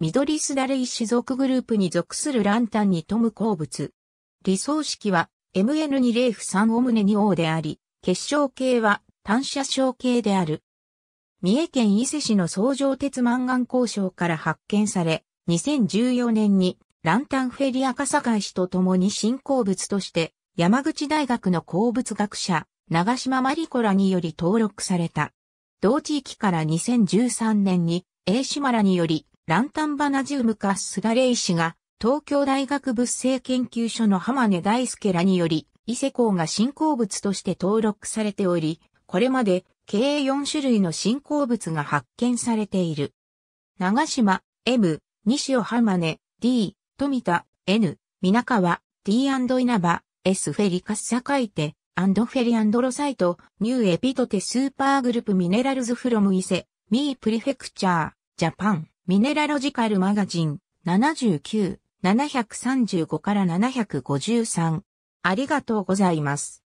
緑すだれ石属グループに属するランタンに富む鉱物。理想式は MN2 0フ3オムネ2 O であり、結晶系は単射晶系である。三重県伊勢市の総上鉄満願交渉から発見され、2014年にランタンフェリア笠貝氏と共に新鉱物として山口大学の鉱物学者、長島マリコらにより登録された。同地域から2013年に A マラによりランタンバナジウムカスラレイ氏が、東京大学物性研究所の浜根大輔らにより、伊勢港が新鉱物として登録されており、これまで計4種類の新鉱物が発見されている。長島、M、西尾浜根、D、富田、N、皆川、D& 稲葉、S フェリカスサカイテ、アンドフェリアンドロサイト、ニューエピトテスーパーグループミネラルズフロム伊勢、ミープリフェクチャー、ジャパン。ミネラロジカルマガジン79、735から753。ありがとうございます。